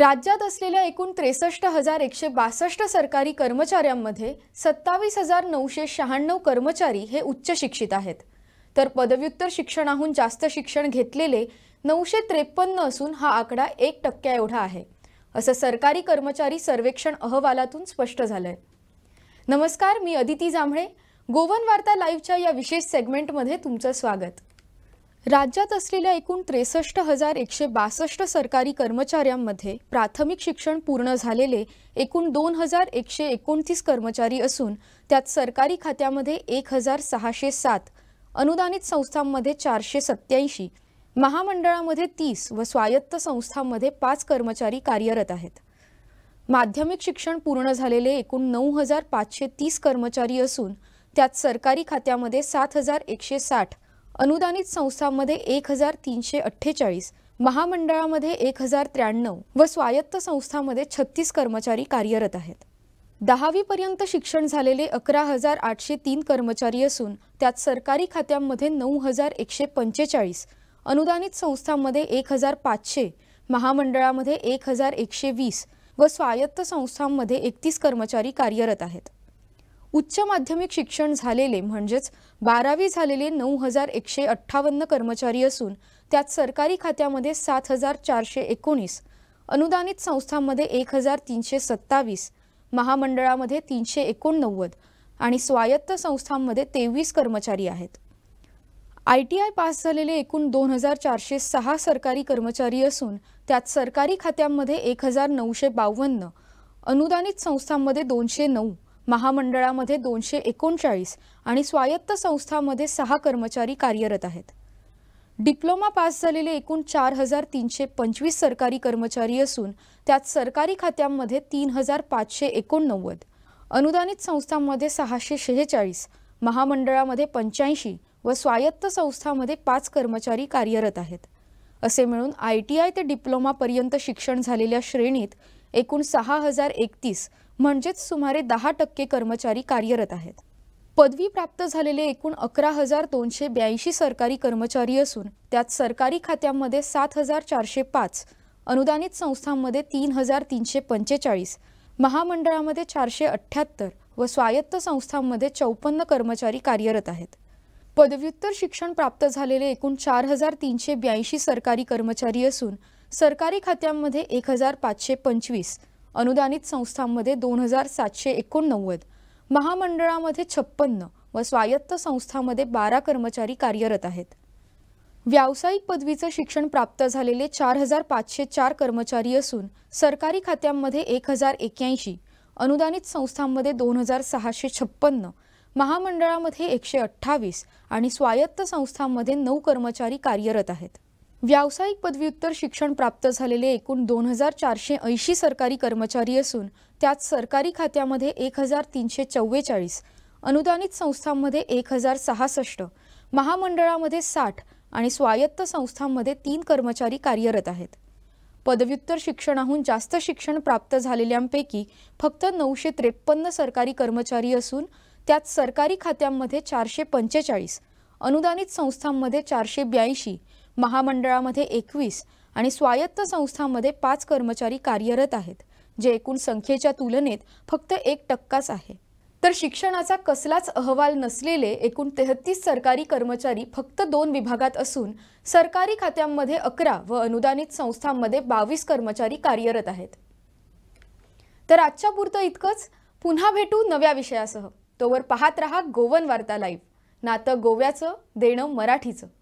राज्यात असलेल्या एकूण त्रेसष्ट हजार एकशे बासष्ट सरकारी कर्मचाऱ्यांमध्ये सत्तावीस हजार नऊशे शहाण्णव कर्मचारी हे उच्च शिक्षित आहेत तर पदव्युत्तर शिक्षणाहून जास्त शिक्षण घेतलेले नऊशे त्रेपन्न असून हा आकडा एक टक्क्या एवढा आहे असं सरकारी कर्मचारी सर्वेक्षण अहवालातून स्पष्ट झालंय नमस्कार मी अदिती जांभळे गोवन वार्ता लाईव्हच्या या विशेष सेगमेंटमध्ये तुमचं स्वागत राज्यात असलेल्या एकूण त्रेसष्ट हजार एकशे बासष्ट सरकारी कर्मचाऱ्यांमध्ये प्राथमिक शिक्षण पूर्ण झालेले एकूण दोन हजार एकशे एकोणतीस कर्मचारी असून त्यात सरकारी खात्यामध्ये एक हजार सहाशे सात अनुदानित संस्थांमध्ये चारशे सत्याऐंशी महामंडळामध्ये तीस व स्वायत्त संस्थांमध्ये पाच कर्मचारी कार्यरत आहेत माध्यमिक शिक्षण पूर्ण झालेले एकूण नऊ हजार पाचशे तीस कर्मचारी असून त्यात सरकारी खात्यामध्ये सात हजार एकशे साठ अनुदानित संस्थांमध्ये एक हजार तीनशे अठ्ठेचाळीस महामंडळामध्ये एक हजार त्र्याण्णव व स्वायत्त संस्थांमध्ये छत्तीस कर्मचारी कार्यरत आहेत दहावीपर्यंत शिक्षण झालेले अकरा हजार आठशे तीन कर्मचारी असून त्यात सरकारी खात्यांमध्ये नऊ हजार एकशे पंचेचाळीस अनुदानित संस्थांमध्ये एक हजार पाचशे महामंडळामध्ये एक हजार एकशे वीस व स्वायत्त संस्थांमध्ये एकतीस कर्मचारी कार्यरत आहेत उच्च माध्यमिक शिक्षण झालेले म्हणजेच बारावी झालेले नऊ हजार एकशे अठ्ठावन्न कर्मचारी असून त्यात सरकारी खात्यामध्ये सात हजार चारशे एकोणीस अनुदानित संस्थांमध्ये एक हजार तीनशे सत्तावीस महामंडळामध्ये तीनशे एकोणनव्वद आणि स्वायत्त संस्थांमध्ये तेवीस कर्मचारी आहेत आय टी आय पास झालेले एकूण दोन हजार चारशे सहा सरकारी कर्मचारी असून त्यात सरकारी खात्यांमध्ये एक हजार नऊशे बावन्न अनुदानित संस्थांमध्ये दोनशे नऊ महामंडळामध्ये दोनशे एकोणचाळीस आणि स्वायत्त संस्थांमध्ये सहा कर्मचारी कार्यरत आहेत डिप्लोमा पास झालेले एकूण चार हजार तीनशे पंचवीस सरकारी कर्मचारी असून त्यात सरकारी खात्यांमध्ये तीन हजार पाचशे एकोणनव्वद अनुदानित संस्थांमध्ये सहाशे शेहेचाळीस महामंडळामध्ये पंच्याऐंशी व स्वायत्त संस्थांमध्ये पाच कर्मचारी कार्यरत आहेत असे मिळून आय टी आय ते डिप्लोमापर्यंत शिक्षण झालेल्या श्रेणीत एकूण सहा हजार एकतीस म्हणजेच सुमारे दहा टक्के कर्मचारी कार्यरत आहेत पदवी प्राप्त झालेले एकूण अकरा हजार दोनशे ब्याऐंशी सरकारी कर्मचारी असून त्यात सरकारी खात्यांमध्ये सात हजार चारशे पाच अनुदानित संस्थांमध्ये तीन हजार तीनशे पंचेचाळीस महामंडळामध्ये चारशे अठ्ठ्याहत्तर व स्वायत्त संस्थांमध्ये चौपन्न कर्मचारी कार्यरत आहेत पदव्युत्तर शिक्षण प्राप्त झालेले एकूण चार हजार तीनशे ब्याऐंशी सरकारी कर्मचारी असून सरकारी खात्यांमध्ये एक हजार पाचशे पंचवीस अनुदानित संस्थांमध्ये दोन हजार सातशे एकोणनव्वद महामंडळामध्ये छप्पन्न व स्वायत्त संस्थांमध्ये बारा कर्मचारी कार्यरत आहेत व्यावसायिक पदवीचं शिक्षण प्राप्त झालेले चार हजार पाचशे चार कर्मचारी असून सरकारी खात्यांमध्ये एक हजार एक्याऐंशी अनुदानित संस्थांमध्ये दोन हजार सहाशे छप्पन्न महामंडळामध्ये एकशे अठ्ठावीस आणि स्वायत्त संस्थांमध्ये नऊ कर्मचारी कार्यरत आहेत व्यावसायिक पदव्युत्तर शिक्षण प्राप्त झालेले एकूण दोन हजार चारशे ऐंशी सरकारी कर्मचारी असून त्यात सरकारी खात्यामध्ये एक हजार तीनशे चव्वेचाळीस अनुदानित संस्थांमध्ये एक हजार सहासष्ट महामंडळामध्ये साठ आणि स्वायत्त संस्थांमध्ये तीन कर्मचारी कार्यरत आहेत पदव्युत्तर शिक्षणाहून जास्त शिक्षण प्राप्त झालेल्यांपैकी फक्त नऊशे त्रेपन्न सरकारी कर्मचारी असून त्यात सरकारी खात्यांमध्ये चारशे पंचेचाळीस अनुदानित संस्थांमध्ये चारशे ब्याऐंशी महामंडळामध्ये एकवीस आणि स्वायत्त संस्थांमध्ये पाच कर्मचारी कार्यरत आहेत जे एकूण संख्येच्या तुलनेत फक्त एक टक्काच आहे तर शिक्षणाचा कसलाच अहवाल नसलेले एकूण तेहतीस सरकारी कर्मचारी फक्त दोन विभागात असून सरकारी खात्यांमध्ये अकरा व अनुदानित संस्थांमध्ये बावीस कर्मचारी कार्यरत आहेत तर आजच्या पुरतं इतकंच पुन्हा भेटू नव्या विषयासह तोवर पाहत रहा गोवन वार्ता लाईव्ह नातं गोव्याचं देणं मराठीचं